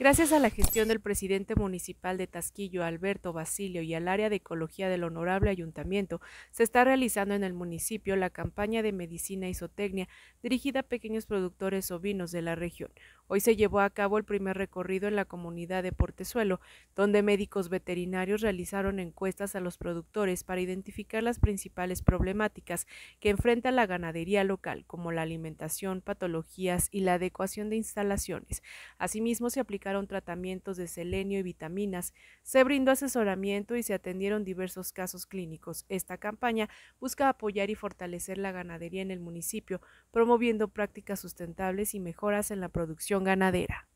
Gracias a la gestión del presidente municipal de Tasquillo, Alberto Basilio, y al área de ecología del honorable ayuntamiento, se está realizando en el municipio la campaña de medicina isotecnia dirigida a pequeños productores ovinos de la región. Hoy se llevó a cabo el primer recorrido en la comunidad de Portezuelo, donde médicos veterinarios realizaron encuestas a los productores para identificar las principales problemáticas que enfrenta la ganadería local, como la alimentación, patologías y la adecuación de instalaciones. Asimismo, se aplicaron tratamientos de selenio y vitaminas, se brindó asesoramiento y se atendieron diversos casos clínicos. Esta campaña busca apoyar y fortalecer la ganadería en el municipio, promoviendo prácticas sustentables y mejoras en la producción ganadera.